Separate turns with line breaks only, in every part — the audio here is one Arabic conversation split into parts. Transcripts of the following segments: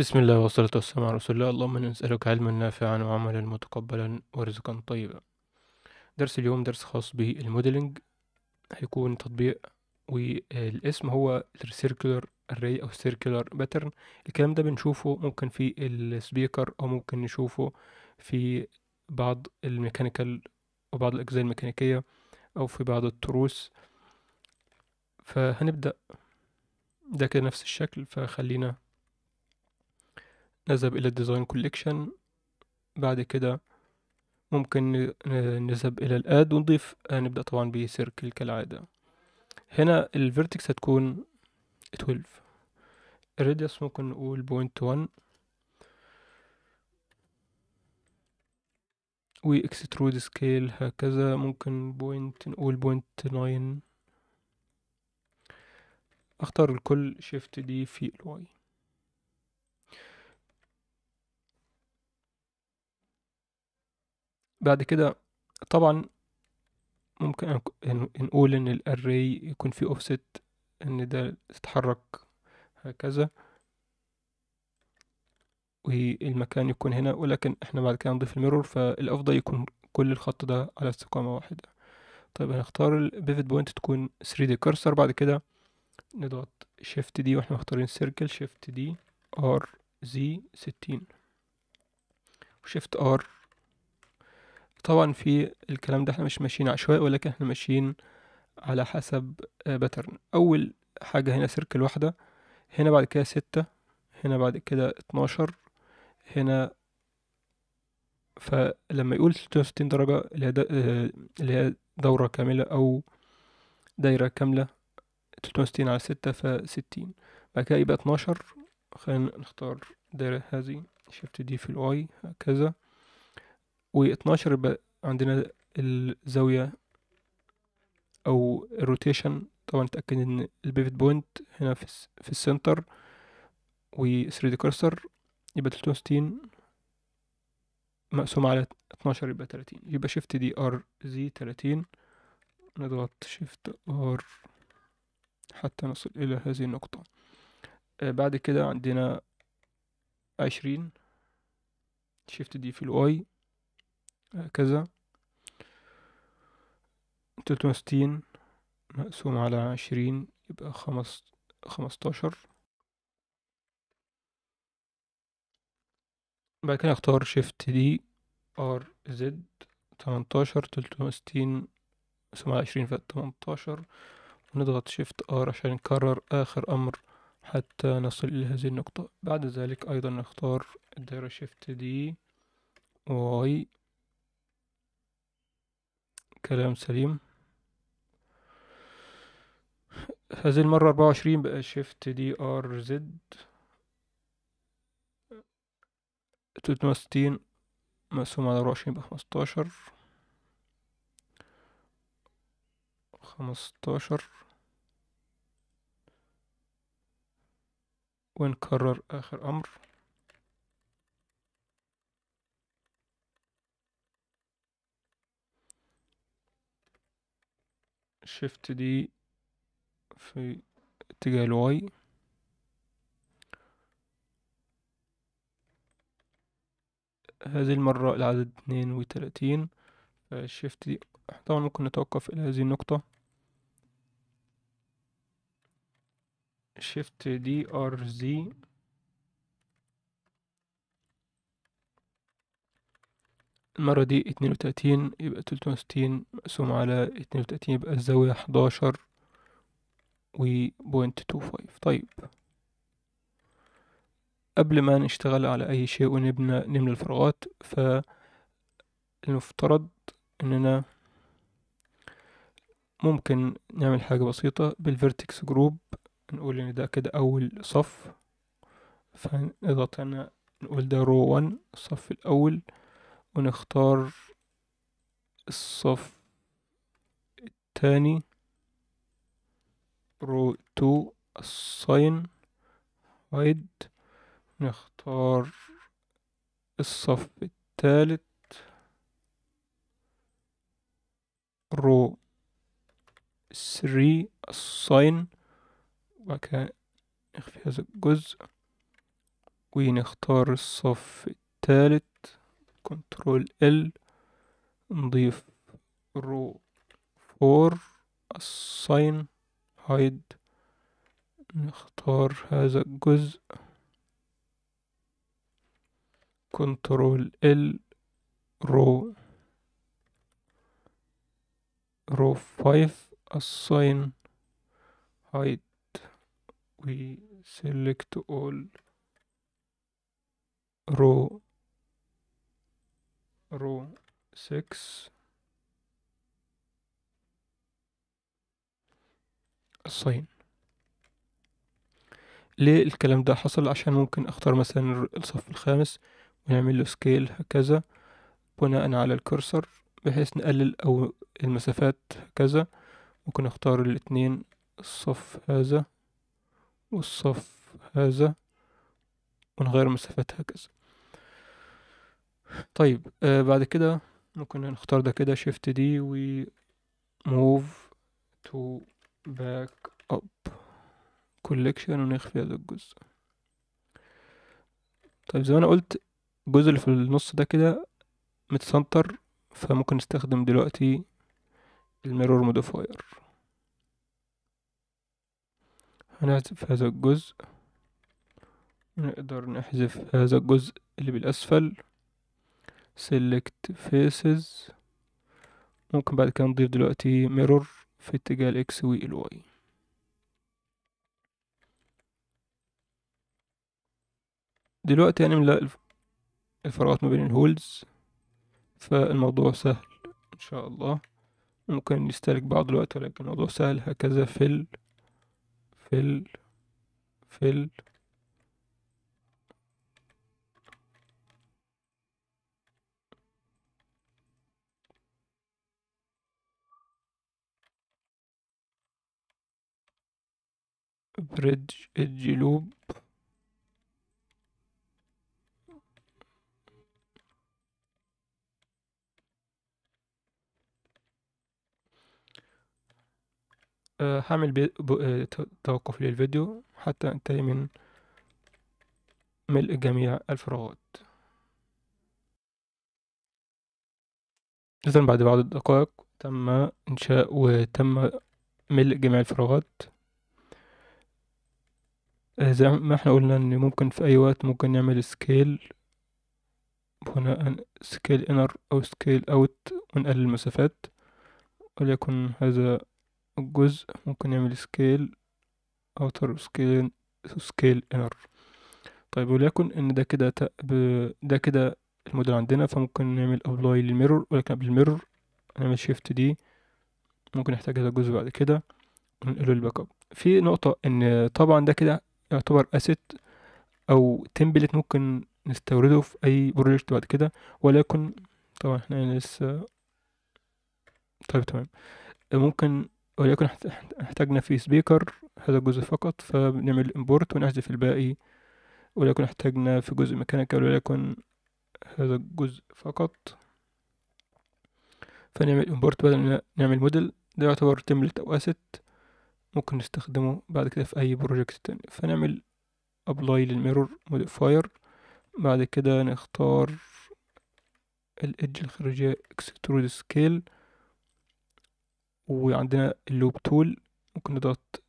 بسم الله والصلاة والسلام على رسول الله اللهم نسألك علما نافعا وعملا متقبلا ورزقا طيبا درس اليوم درس خاص بالموديلنج هيكون تطبيق والاسم هو السيركلر الري او السيركلر باترن الكلام ده بنشوفه ممكن في السبيكر او ممكن نشوفه في بعض الميكانيكال وبعض الاجزاء الميكانيكية او في بعض التروس فهنبدأ ده كده نفس الشكل فخلينا نذهب إلى الديزاين كوليكشن بعد كده ممكن نذهب إلى الآد ونضيف آه، نبدأ طبعا بسيركل كالعادة هنا الفيرتكس هتكون 12 الريديوس ممكن نقول بوينت 1 اكسترود سكيل هكذا ممكن بوينت نقول بوينت 9 اختار الكل شيفت دي في الواي بعد كده طبعا ممكن نقول ان الاري يكون فيه اوفست ان ده يتحرك هكذا والمكان يكون هنا ولكن احنا بعد كده نضيف الميرور فالافضل يكون كل الخط ده على استقامة واحدة طيب هنختار البيفت بوينت تكون 3D كرسر بعد كده نضغط شيفت دي واحنا مختارين سيركل شيفت دي ار زي ستين وشيفت ار طبعا في الكلام ده احنا مش ماشيين عشوائي ولكن احنا ماشيين على حسب آه، باترن اول حاجة هنا سيركل واحدة هنا بعد كده ستة هنا بعد كده اتناشر هنا فلما يقول ستة وستين درجة آه، اللي هي دورة كاملة أو دايرة كاملة تلتمية وستين على ستة فستين بعد كده يبقى اتناشر خلينا نختار دايرة هذه شيفت دي في الواي هكذا و يبقى عندنا الزاوية أو الروتيشن طبعا نتأكد إن البيفت بوينت هنا في, في السنتر و 3 دي كرسر يبقى تلتمية وستين مقسوم على اتناشر يبقى تلاتين يبقى شيفت دي ار زي تلاتين نضغط شيفت ار حتى نصل إلى هذه النقطة آه بعد كده عندنا عشرين شيفت دي في الواي كذا تلتمية وستين مقسوم على عشرين يبقى خمس خمستاشر بعد كده اختار شيفت دي ار زد تمنتاشر تلتمية وستين مقسوم على عشرين تمنتاشر ونضغط شيفت ار عشان نكرر اخر امر حتى نصل إلى هذه النقطة بعد ذلك أيضا نختار الدائرة شيفت دي واي كلام سليم هذه المرة أربعة وعشرين بقى شيفت دي ار زد تلتمية وستين مقسوم على أربعة وعشرين بقى خمستاشر خمستاشر ونكرر آخر أمر شيفت دي في اتجاه الواي هذه المرة العدد اتنين وتلاتين فالشيفت دي طبعا ممكن نتوقف إلى هذه النقطة شيفت دي ار زي المرة دي اتنين وتلاتين يبقى تلتمية وستين مقسوم على اتنين وتلاتين يبقى الزاوية حداشر بوينت تو فايف طيب قبل ما نشتغل على أي شيء ونبنى نملى الفراغات فالمفترض إننا ممكن نعمل حاجة بسيطة بالفيرتكس جروب نقول إن ده كده أول صف فنضغط هنا نقول ده رو ون الصف الأول ونختار الصف التاني رو تو الصين هايد نختار الصف التالت رو ثري الصين وبعد نخفي هذا الجزء ونختار الصف التالت كنترول ال نضيف رو فور الصين هايد نختار هذا الجزء كنترول ال رو رو 5 الصين هايد وي سيلكت اول row رو 6 الصين ليه الكلام ده حصل عشان ممكن اختار مثلا الصف الخامس ونعمل له سكيل هكذا بناء على الكرسر بحيث نقلل او المسافات هكذا ممكن اختار الاتنين الصف هذا والصف هذا ونغير مسافات هكذا طيب آه بعد كده ممكن نختار ده كده شيفت دي و موف تو باك اب كوليكشن ونخفي هذا الجزء طيب زي ما انا قلت الجزء اللي في النص ده كده متسنتر فممكن نستخدم دلوقتي الميرور موديفاير هنحذف هذا الجزء نقدر نحذف هذا الجزء اللي بالأسفل select faces ممكن بعد كده نضيف دلوقتي mirror في اتجاه الاكس والواي دلوقتي هنملأ الفراغات ما بين الهولز فالموضوع سهل ان شاء الله ممكن يستهلك بعض الوقت ولكن الموضوع سهل هكذا فل فل فل بريدج ادج لوب هعمل أه، توقف للفيديو حتى انتهي من ملء جميع الفراغات إذا بعد بعض الدقائق تم إنشاء وتم ملء جميع الفراغات آه، زي ما احنا قلنا ان ممكن في اي وقت ممكن نعمل سكيل هنا سكيل انر او سكيل اوت ونقلل المسافات وليكن هذا الجزء ممكن نعمل سكيل اوتر سكيل سكيل انر طيب وليكن ان ده كده ده كده الموديل عندنا فممكن نعمل ابلاي للميرور ولكن قبل الميرور نعمل شيفت دي ممكن نحتاج هذا الجزء بعد كده ونقله للباك اب في نقطة ان طبعا ده كده يعتبر اسيت او تمبلت ممكن نستورده في اي بروجكت بعد كده ولكن طبعا احنا يعني لسه طيب تمام ممكن ولكن احتاجنا في سبيكر هذا الجزء فقط فبنعمل امبورت ونحذف الباقي ولكن احتاجنا في جزء ميكانيكال ولكن هذا الجزء فقط فنعمل امبورت بدل نعمل موديل ده يعتبر تمبلت او اسيت ممكن نستخدمه بعد كده في أي بروجكت تاني فنعمل أبلاي للميرور موديفاير بعد كده نختار الإدج الخارجية اكسترود سكيل وعندنا اللوب تول ممكن نضغط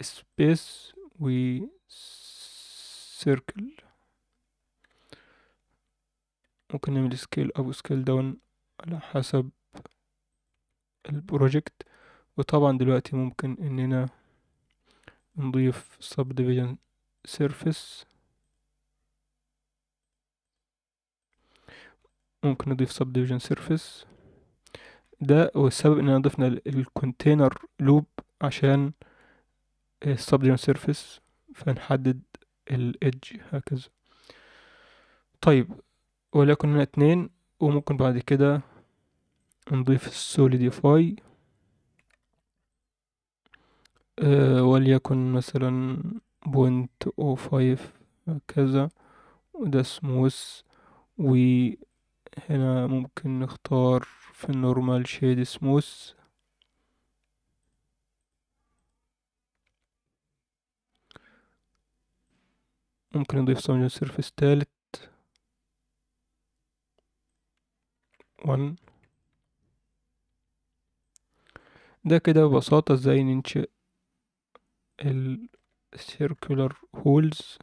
سبيس و سيركل ممكن نعمل سكيل اب سكيل داون على حسب البروجكت وطبعا دلوقتي ممكن اننا نضيف subdivision surface ممكن نضيف subdivision surface ده والسبب اننا ضفنا الكونتينر لوب عشان السبديون سيرفيس فنحدد edge هكذا طيب ولكن هنا اتنين وممكن بعد كده نضيف السوليديفاي أه، وليكن مثلا بوينت او فايف كذا وده سموث وهنا ممكن نختار في النورمال شيد سموث ممكن نضيف سمجن سيرفيس تالت وان ده كده ببساطة ازاي ننشئ circular holes